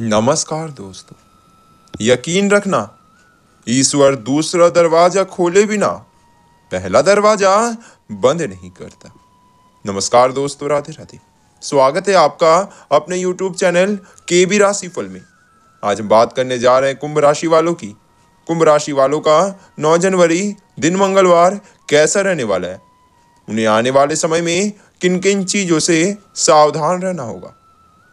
नमस्कार दोस्तों यकीन रखना ईश्वर दूसरा दरवाजा खोले बिना पहला दरवाजा बंद नहीं करता नमस्कार दोस्तों राधे राधे स्वागत है आपका अपने यूट्यूब चैनल के बी राशि फल में आज हम बात करने जा रहे हैं कुंभ राशि वालों की कुंभ राशि वालों का 9 जनवरी दिन मंगलवार कैसा रहने वाला है उन्हें आने वाले समय में किन किन चीज़ों से सावधान रहना होगा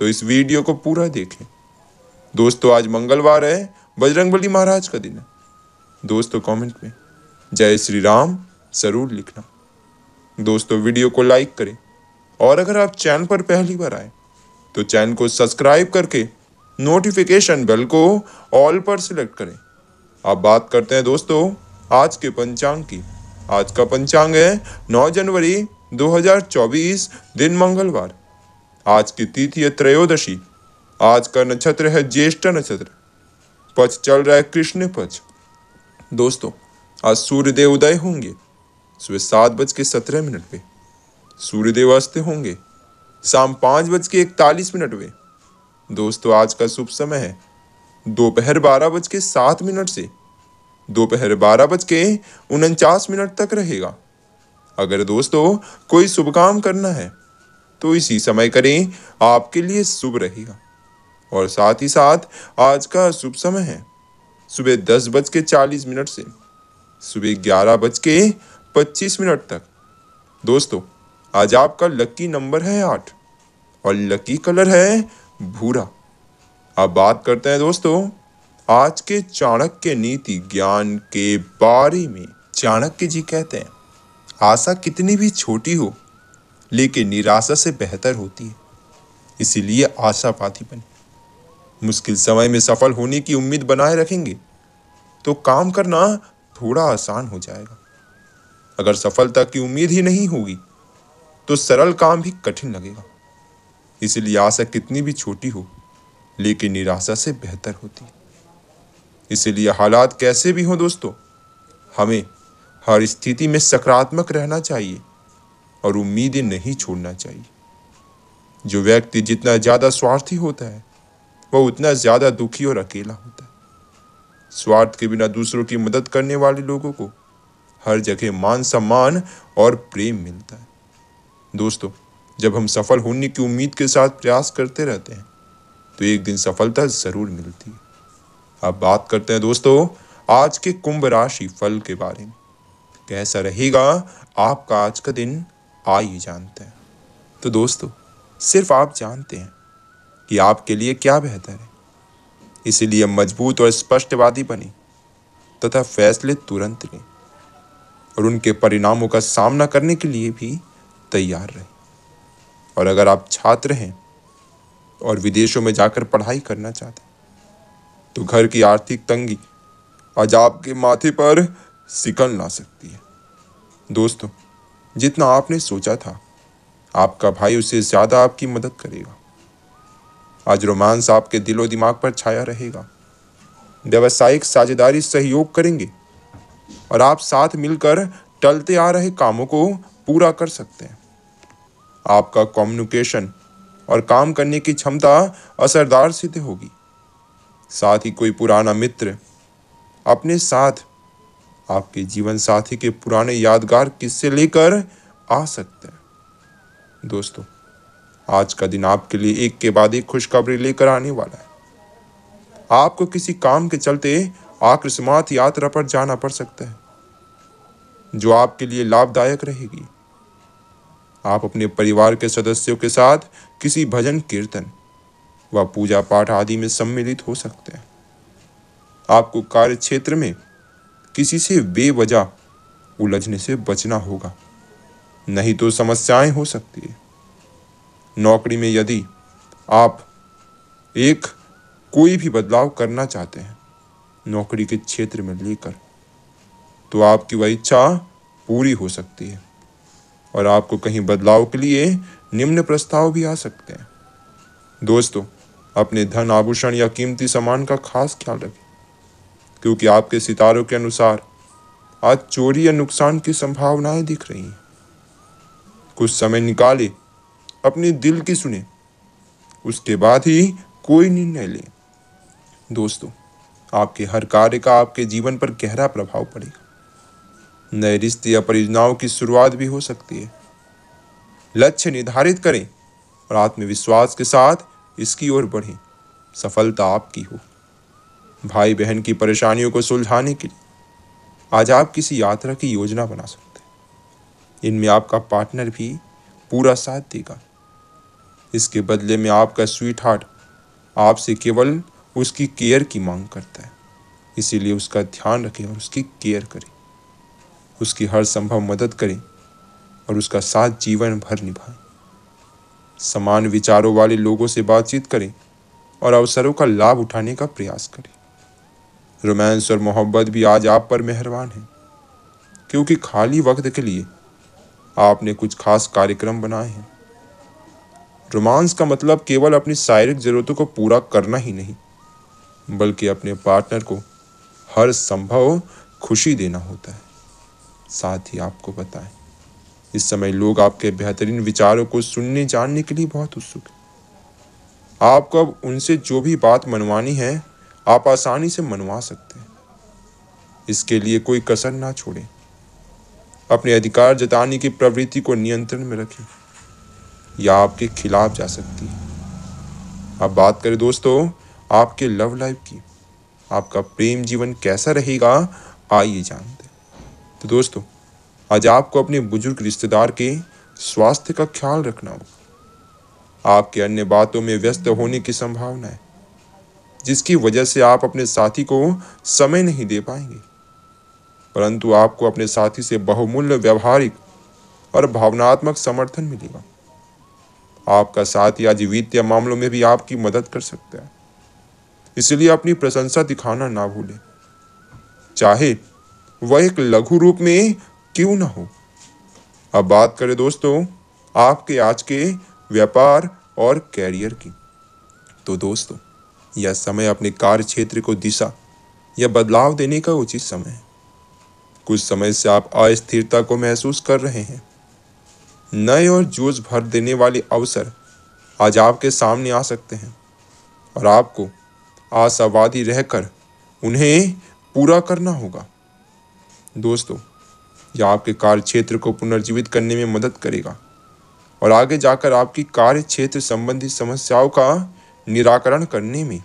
तो इस वीडियो को पूरा देखें दोस्तों आज मंगलवार है बजरंगबली महाराज का दिन है दोस्तों कमेंट में जय श्री राम ज़रूर लिखना दोस्तों वीडियो को लाइक करें और अगर आप चैनल पर पहली बार आए तो चैनल को सब्सक्राइब करके नोटिफिकेशन बेल को ऑल पर सिलेक्ट करें अब बात करते हैं दोस्तों आज के पंचांग की आज का पंचांग है 9 जनवरी 2024 दिन मंगलवार आज की तिथि है त्रयोदशी आज का नक्षत्र है ज्येष्ठ नक्षत्र पक्ष चल रहा है कृष्ण पक्ष दोस्तों आज सूर्यदेव उदय होंगे सुबह सात बज के सत्रह मिनट पे सूर्यदेव अस्त होंगे शाम पाँच बज के इकतालीस मिनट पे दोस्तों आज का शुभ समय है दोपहर बारह बज के सात मिनट से दोपहर बारह बज के उनचास मिनट तक रहेगा अगर दोस्तों कोई शुभ काम करना है तो इसी समय करें आपके लिए शुभ रहेगा और साथ ही साथ आज का शुभ समय है सुबह दस बज के चालीस मिनट से सुबह ग्यारह बज के पच्चीस मिनट तक दोस्तों आज आपका लकी नंबर है आठ और लकी कलर है भूरा अब बात करते हैं दोस्तों आज के चाणक्य नीति ज्ञान के बारे में चाणक्य जी कहते हैं आशा कितनी भी छोटी हो लेकिन निराशा से बेहतर होती है इसीलिए आशावादी बने मुश्किल समय में सफल होने की उम्मीद बनाए रखेंगे तो काम करना थोड़ा आसान हो जाएगा अगर सफलता की उम्मीद ही नहीं होगी तो सरल काम भी कठिन लगेगा इसलिए आशा कितनी भी छोटी हो लेकिन निराशा से बेहतर होती है इसलिए हालात कैसे भी हों दोस्तों हमें हर स्थिति में सकारात्मक रहना चाहिए और उम्मीदें नहीं छोड़ना चाहिए जो व्यक्ति जितना ज़्यादा स्वार्थी होता है वह उतना ज़्यादा दुखी और अकेला होता है स्वार्थ के बिना दूसरों की मदद करने वाले लोगों को हर जगह मान सम्मान और प्रेम मिलता है दोस्तों जब हम सफल होने की उम्मीद के साथ प्रयास करते रहते हैं तो एक दिन सफलता ज़रूर मिलती है अब बात करते हैं दोस्तों आज के कुंभ राशि फल के बारे में कैसा रहेगा आपका आज का दिन आ ही जानते हैं तो दोस्तों सिर्फ आप जानते हैं कि आपके लिए क्या बेहतर है इसीलिए मजबूत और स्पष्टवादी बने तथा फैसले तुरंत लें और उनके परिणामों का सामना करने के लिए भी तैयार रहें और अगर आप छात्र हैं और विदेशों में जाकर पढ़ाई करना चाहते हैं तो घर की आर्थिक तंगी आज आपके माथे पर सिकल ला सकती है दोस्तों जितना आपने सोचा था आपका भाई उससे ज़्यादा आपकी मदद करेगा आज रोमांस आपके दिलो दिमाग पर छाया रहेगा व्यवसायिक साझेदारी सहयोग करेंगे और आप साथ मिलकर टलते आ रहे कामों को पूरा कर सकते हैं आपका कम्युनिकेशन और काम करने की क्षमता असरदार सिद्ध होगी साथ ही कोई पुराना मित्र अपने साथ आपके जीवन साथी के पुराने यादगार किस्से लेकर आ सकते हैं दोस्तों आज का दिन आपके लिए एक के बाद एक खुशखबरी लेकर आने वाला है आपको किसी काम के चलते आकस्मात यात्रा पर जाना पड़ सकता है जो आपके लिए लाभदायक रहेगी आप अपने परिवार के सदस्यों के साथ किसी भजन कीर्तन व पूजा पाठ आदि में सम्मिलित हो सकते हैं आपको कार्य क्षेत्र में किसी से बेवजह उलझने से बचना होगा नहीं तो समस्याएं हो सकती है नौकरी में यदि आप एक कोई भी बदलाव करना चाहते हैं नौकरी के क्षेत्र में लेकर तो आपकी वह इच्छा पूरी हो सकती है और आपको कहीं बदलाव के लिए निम्न प्रस्ताव भी आ सकते हैं दोस्तों अपने धन आभूषण या कीमती सामान का खास ख्याल रखें क्योंकि आपके सितारों के अनुसार आज चोरी या नुकसान की संभावनाएं दिख रही हैं कुछ समय निकाले अपने दिल की सुने उसके बाद ही कोई निर्णय ले दोस्तों आपके हर कार्य का आपके जीवन पर गहरा प्रभाव पड़ेगा नए रिश्ते या परियोजनाओं की शुरुआत भी हो सकती है लक्ष्य निर्धारित करें और आत्मविश्वास के साथ इसकी ओर बढ़ें सफलता आपकी हो भाई बहन की परेशानियों को सुलझाने के लिए आज आप किसी यात्रा की योजना बना सकते हैं इनमें आपका पार्टनर भी पूरा साथ देगा इसके बदले में आपका स्वीट हार्ट आपसे केवल उसकी केयर की मांग करता है इसीलिए उसका ध्यान रखें और उसकी केयर करें उसकी हर संभव मदद करें और उसका साथ जीवन भर निभाएं समान विचारों वाले लोगों से बातचीत करें और अवसरों का लाभ उठाने का प्रयास करें रोमांस और मोहब्बत भी आज आप पर मेहरबान है क्योंकि खाली वक्त के लिए आपने कुछ खास कार्यक्रम बनाए हैं रोमांस का मतलब केवल अपनी शारीरिक ज़रूरतों को पूरा करना ही नहीं बल्कि अपने पार्टनर को हर संभव खुशी देना होता है साथ ही आपको बताएं इस समय लोग आपके बेहतरीन विचारों को सुनने जानने के लिए बहुत उत्सुक हैं आपको अब उनसे जो भी बात मनवानी है आप आसानी से मनवा सकते हैं इसके लिए कोई कसर ना छोड़ें अपने अधिकार जताने की प्रवृत्ति को नियंत्रण में रखें या आपके खिलाफ जा सकती है अब बात करें दोस्तों आपके लव लाइफ की आपका प्रेम जीवन कैसा रहेगा आइए जानते तो दोस्तों आज आपको अपने बुजुर्ग रिश्तेदार के स्वास्थ्य का ख्याल रखना होगा आपके अन्य बातों में व्यस्त होने की संभावना है जिसकी वजह से आप अपने साथी को समय नहीं दे पाएंगे परंतु आपको अपने साथी से बहुमूल्य व्यवहारिक और भावनात्मक समर्थन मिलेगा आपका साथी आज वित्तीय मामलों में भी आपकी मदद कर सकता है इसलिए अपनी प्रशंसा दिखाना ना भूलें चाहे वह एक लघु रूप में क्यों ना हो अब बात करें दोस्तों आपके आज के व्यापार और कैरियर की तो दोस्तों यह समय अपने कार्य क्षेत्र को दिशा या बदलाव देने का उचित समय है कुछ समय से आप अस्थिरता को महसूस कर रहे हैं नए और जोश भर देने वाले अवसर आज आपके सामने आ सकते हैं और आपको आशावादी रहकर उन्हें पूरा करना होगा दोस्तों यह आपके कार्य क्षेत्र को पुनर्जीवित करने में मदद करेगा और आगे जाकर आपकी कार्य क्षेत्र संबंधी समस्याओं का निराकरण करने में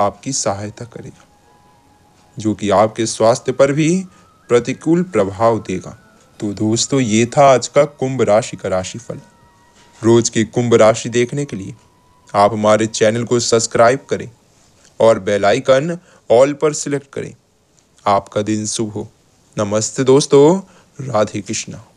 आपकी सहायता करेगा जो कि आपके स्वास्थ्य पर भी प्रतिकूल प्रभाव देगा तो दोस्तों ये था आज का कुंभ राशि का राशिफल रोज की कुंभ राशि देखने के लिए आप हमारे चैनल को सब्सक्राइब करें और बेल आइकन ऑल पर सिलेक्ट करें आपका दिन शुभ हो नमस्ते दोस्तों राधे कृष्णा